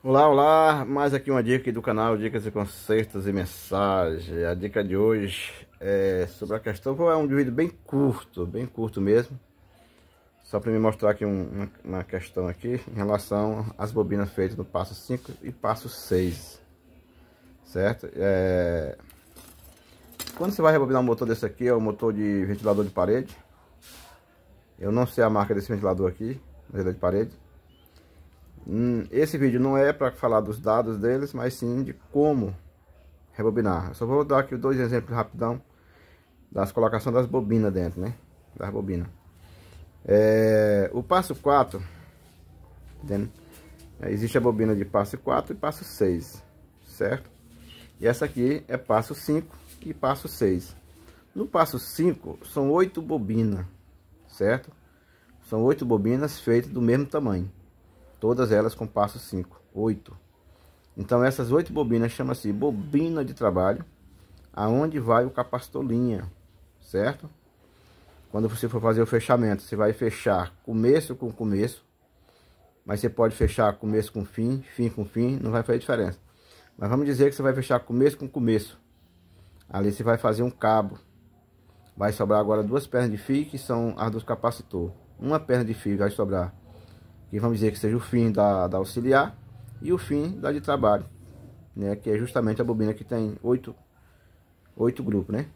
Olá, olá! Mais aqui uma dica do canal Dicas e Concertos e Mensagem. A dica de hoje é sobre a questão. É um vídeo bem curto, bem curto mesmo. Só para me mostrar aqui uma, uma questão aqui em relação às bobinas feitas no passo 5 e passo 6. Certo? É... Quando você vai rebobinar um motor desse aqui, é um motor de ventilador de parede. Eu não sei a marca desse ventilador aqui, ventilador é de parede Hum, esse vídeo não é para falar dos dados deles, mas sim de como rebobinar. Eu só vou dar aqui dois exemplos rapidão das colocações das bobinas dentro, né? Das bobinas. É, o passo 4, entendeu? É, existe a bobina de passo 4 e passo 6, certo? E essa aqui é passo 5 e passo 6. No passo 5 são 8 bobinas, certo? São 8 bobinas feitas do mesmo tamanho todas elas com passo 5, 8. Então essas oito bobinas chama-se bobina de trabalho, aonde vai o capacitor linha, certo? Quando você for fazer o fechamento, você vai fechar começo com começo, mas você pode fechar começo com fim, fim com fim, não vai fazer diferença. Mas vamos dizer que você vai fechar começo com começo. Ali você vai fazer um cabo. Vai sobrar agora duas pernas de fio que são as dos capacitor. Uma perna de fio vai sobrar que vamos dizer que seja o fim da, da auxiliar e o fim da de trabalho, né? Que é justamente a bobina que tem oito, oito grupos, né?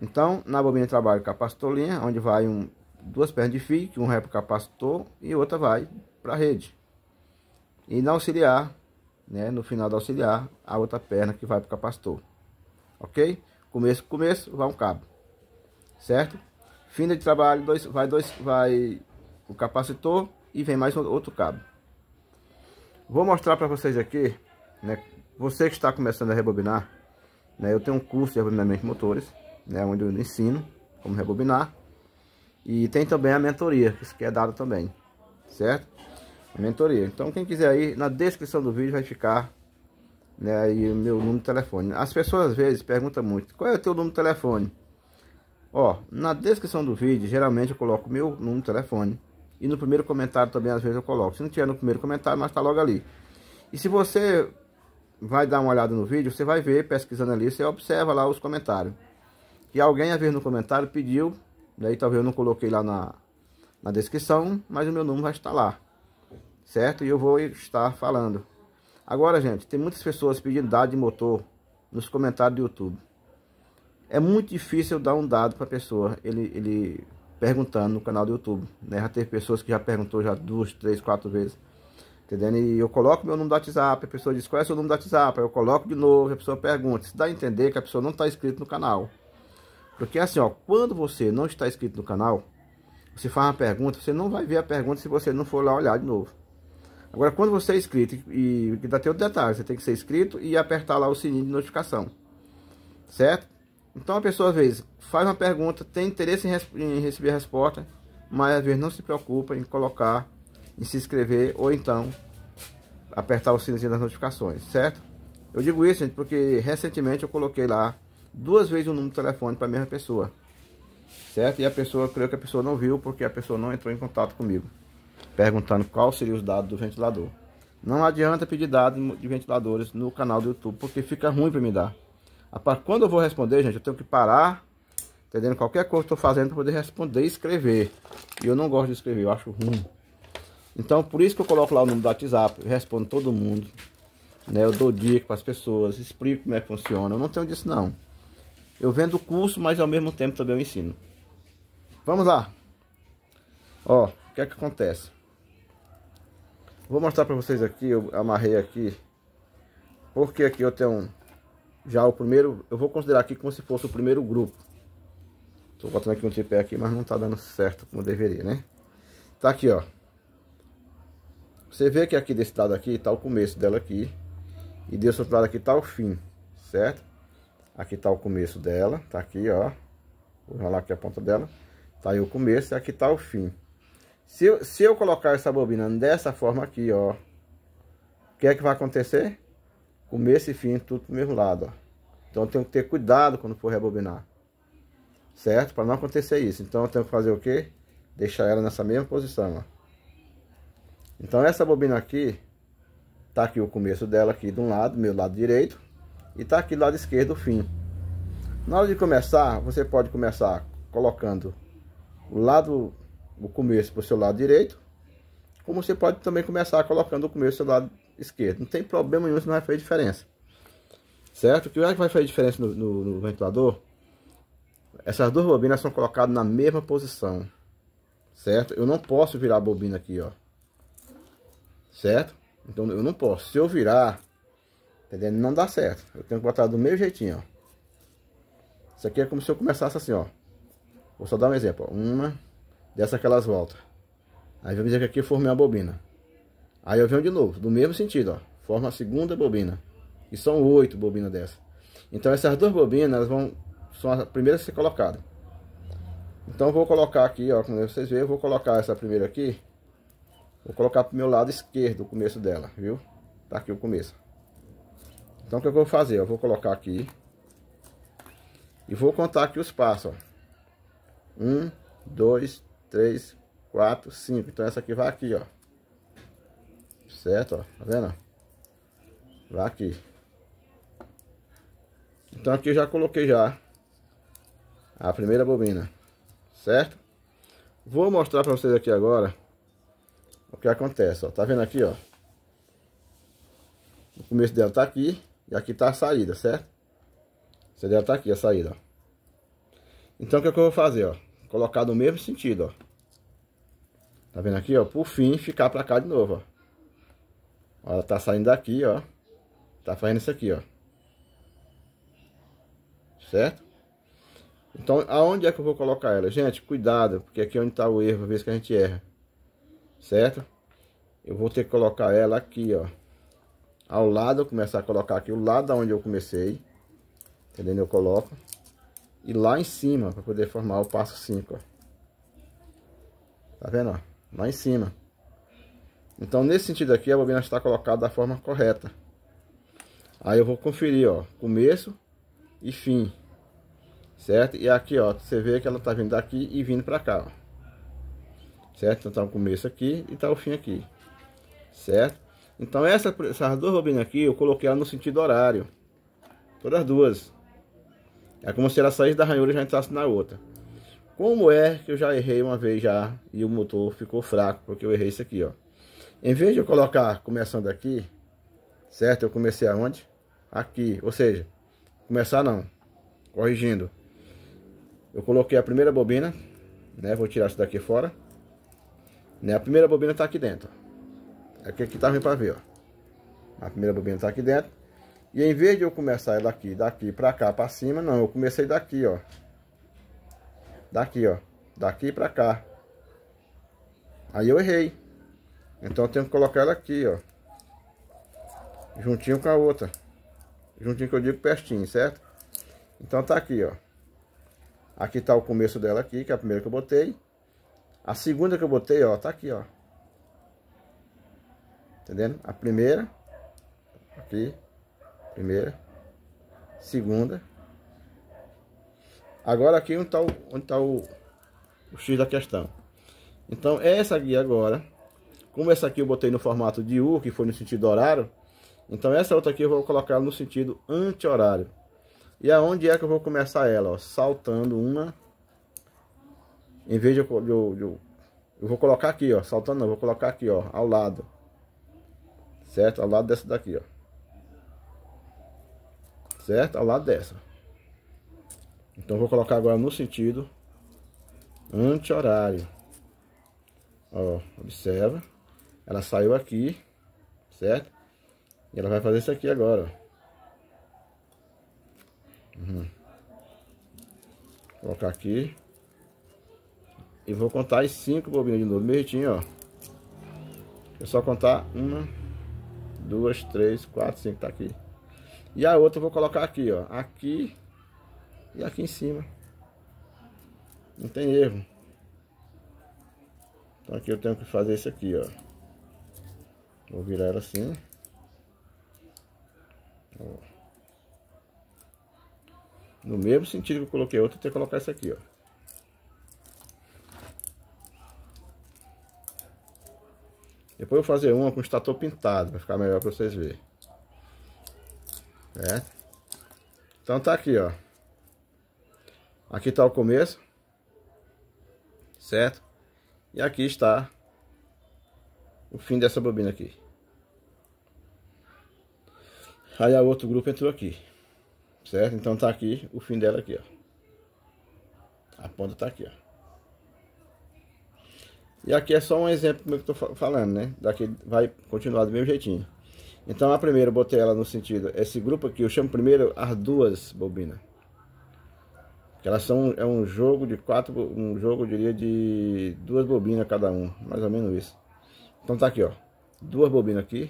Então, na bobina de trabalho capacitor linha, onde vai um, duas pernas de fio, que um vai para capacitor e outra vai para a rede. E na auxiliar, né, no final da auxiliar, a outra perna que vai para o capacitor. OK? Começo, começo, vai um cabo. Certo? Fim de trabalho, dois, vai dois, vai o capacitor e vem mais outro cabo. Vou mostrar para vocês aqui, né? Você que está começando a rebobinar, né? Eu tenho um curso de rebobinamento de motores, né? Onde eu ensino como rebobinar. E tem também a mentoria, que isso é dado também, certo? A mentoria. Então quem quiser aí, na descrição do vídeo vai ficar né, aí o meu número de telefone. As pessoas às vezes perguntam muito, qual é o teu número de telefone? Ó, na descrição do vídeo, geralmente eu coloco meu número de telefone, e no primeiro comentário também às vezes eu coloco. Se não tiver no primeiro comentário, mas está logo ali. E se você vai dar uma olhada no vídeo, você vai ver, pesquisando ali, você observa lá os comentários. Que alguém, às vezes, no comentário pediu, daí talvez eu não coloquei lá na, na descrição, mas o meu nome vai estar lá, certo? E eu vou estar falando. Agora, gente, tem muitas pessoas pedindo dado de motor nos comentários do YouTube. É muito difícil dar um dado para a pessoa, ele, ele perguntando no canal do YouTube. Né? Já teve pessoas que já perguntou já duas, três, quatro vezes. Entendendo? E eu coloco meu nome do WhatsApp, a pessoa diz qual é o seu nome do WhatsApp, eu coloco de novo, a pessoa pergunta. Se dá a entender que a pessoa não está inscrita no canal. Porque assim, ó, quando você não está inscrito no canal, você faz uma pergunta, você não vai ver a pergunta se você não for lá olhar de novo. Agora, quando você é inscrito, e que dá teu detalhe, você tem que ser inscrito e apertar lá o sininho de notificação. Certo? Então a pessoa, às vezes, faz uma pergunta, tem interesse em, em receber a resposta, mas às vezes não se preocupa em colocar, em se inscrever ou então apertar o sininho das notificações, certo? Eu digo isso, gente, porque recentemente eu coloquei lá duas vezes o número de telefone para a mesma pessoa, certo? E a pessoa, creio que a pessoa não viu porque a pessoa não entrou em contato comigo, perguntando qual seria os dados do ventilador. Não adianta pedir dados de ventiladores no canal do YouTube, porque fica ruim para me dar. Quando eu vou responder, gente, eu tenho que parar, entendendo? Qualquer coisa que eu estou fazendo para poder responder e escrever. E eu não gosto de escrever, eu acho ruim. Então, por isso que eu coloco lá o número do WhatsApp, eu respondo todo mundo. Né? Eu dou dica para as pessoas, explico como é que funciona. Eu não tenho disso, não. Eu vendo curso, mas ao mesmo tempo também eu ensino. Vamos lá. Ó, o que é que acontece? Vou mostrar para vocês aqui, eu amarrei aqui. Porque aqui eu tenho já o primeiro, eu vou considerar aqui como se fosse o primeiro grupo. Tô botando aqui um tripé aqui, mas não tá dando certo como deveria, né? Tá aqui, ó. Você vê que aqui desse lado aqui tá o começo dela aqui. E desse outro lado aqui tá o fim, certo? Aqui tá o começo dela, tá aqui, ó. Vou enrolar aqui a ponta dela. Tá aí o começo e aqui tá o fim. Se eu, se eu colocar essa bobina dessa forma aqui, ó. O que é que vai acontecer? começo e fim, tudo pro mesmo lado, ó. Então eu tenho que ter cuidado quando for rebobinar, certo? Para não acontecer isso. Então eu tenho que fazer o quê? Deixar ela nessa mesma posição, ó. Então essa bobina aqui, tá aqui o começo dela aqui de um lado, meu lado direito, e tá aqui do lado esquerdo o fim. Na hora de começar, você pode começar colocando o lado, o começo para o seu lado direito, como você pode também começar colocando o começo do lado esquerdo. Não tem problema nenhum, isso não vai fazer diferença. Certo? O que é que vai fazer diferença no, no, no ventilador? Essas duas bobinas são colocadas na mesma posição. Certo? Eu não posso virar a bobina aqui, ó. Certo? Então eu não posso. Se eu virar, entendeu? Não dá certo. Eu tenho que botar do meu jeitinho, ó. Isso aqui é como se eu começasse assim, ó. Vou só dar um exemplo, ó. Uma, dessa que elas voltam. Aí vamos dizer que aqui eu formei uma bobina. Aí eu venho de novo, do mesmo sentido, ó. Forma a segunda bobina. E são oito bobinas dessa. Então essas duas bobinas elas vão são as primeiras a ser colocadas. Então eu vou colocar aqui, ó, como vocês veem, eu vou colocar essa primeira aqui. Vou colocar pro meu lado esquerdo o começo dela, viu? Tá aqui o começo. Então o que eu vou fazer? Eu vou colocar aqui. E vou contar aqui os passos, ó. Um, dois, três, 4, 5. Então essa aqui vai aqui, ó. Certo, ó. Tá vendo? Vai aqui. Então aqui eu já coloquei já a primeira bobina, certo? Vou mostrar para vocês aqui agora o que acontece, ó. Tá vendo aqui, ó? O começo dela tá aqui e aqui tá a saída, certo? Você deve tá aqui a saída, ó. Então o que, é que eu vou fazer, ó? Colocar no mesmo sentido, ó. Tá vendo aqui, ó? Por fim, ficar pra cá de novo, ó. Ela tá saindo daqui, ó. Tá fazendo isso aqui, ó. Certo? Então, aonde é que eu vou colocar ela? Gente, cuidado, porque aqui é onde tá o erro, às vezes que a gente erra. Certo? Eu vou ter que colocar ela aqui, ó. Ao lado, eu começar a colocar aqui o lado onde eu comecei. Entendendo? Eu coloco. E lá em cima, para poder formar o passo 5, ó. Tá vendo, ó? lá em cima. Então, nesse sentido aqui, a bobina está colocada da forma correta. Aí eu vou conferir, ó, começo e fim, certo? E aqui, ó, você vê que ela está vindo daqui e vindo para cá, ó. Certo? Então tá o começo aqui e tal tá o fim aqui, certo? Então essa, essas duas bobinas aqui, eu coloquei ela no sentido horário. Todas as duas. É como se ela saísse da ranhura e já entrasse na outra. Como é que eu já errei uma vez já e o motor ficou fraco, porque eu errei isso aqui, ó. Em vez de eu colocar começando aqui, certo? Eu comecei aonde? Aqui, ou seja, começar não, corrigindo. Eu coloquei a primeira bobina, né? Vou tirar isso daqui fora. Né? A primeira bobina tá aqui dentro, É Aqui, aqui tá ruim pra ver, ó. A primeira bobina tá aqui dentro. E em vez de eu começar ela aqui, daqui pra cá, pra cima, não. Eu comecei daqui, ó. Daqui, ó. Daqui pra cá. Aí eu errei. Então eu tenho que colocar ela aqui, ó. Juntinho com a outra. Juntinho que eu digo pertinho, certo? Então tá aqui, ó. Aqui tá o começo dela aqui, que é a primeira que eu botei. A segunda que eu botei, ó, tá aqui, ó. Entendendo? A primeira. Aqui. Primeira. Segunda. Agora aqui é onde está o, tá o, o X da questão. Então essa aqui agora, como essa aqui eu botei no formato de U, que foi no sentido horário, então essa outra aqui eu vou colocar no sentido anti-horário. E aonde é que eu vou começar ela? Ó, saltando uma. Em vez de eu, de, eu, de eu, eu, vou colocar aqui, ó. Saltando não, vou colocar aqui, ó. Ao lado. Certo? Ao lado dessa daqui, ó. Certo? Ao lado dessa. Então vou colocar agora no sentido anti-horário. Ó, observa. Ela saiu aqui, certo? E ela vai fazer isso aqui agora, uhum. Colocar aqui. E vou contar as cinco bobinas de novo, meritinho, ó. É só contar uma, duas, três, quatro, cinco, tá aqui. E a outra eu vou colocar aqui, ó. Aqui e aqui em cima. Não tem erro. Então aqui eu tenho que fazer isso aqui, ó. Vou virar ela assim. Ó. No mesmo sentido que eu coloquei outro, eu tenho que colocar isso aqui, ó. Depois eu vou fazer uma com o estator pintado, Pra ficar melhor para vocês verem. É. Então tá aqui, ó. Aqui está o começo, certo? E aqui está o fim dessa bobina aqui. Aí a outro grupo entrou aqui, certo? Então tá aqui o fim dela aqui, ó. A ponta tá aqui, ó. E aqui é só um exemplo que eu tô falando, né? Daqui vai continuar do mesmo jeitinho. Então a primeira eu botei ela no sentido, esse grupo aqui, eu chamo primeiro as duas bobinas. Elas são é um jogo de quatro, um jogo eu diria de duas bobinas cada um, mais ou menos isso. Então tá aqui, ó. Duas bobinas aqui,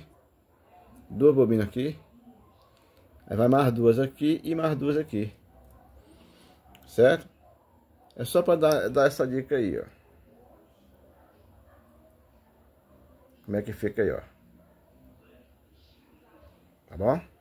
duas bobinas aqui. Aí vai mais duas aqui e mais duas aqui. Certo? É só para dar, dar essa dica aí, ó. Como é que fica aí, ó. Tá bom?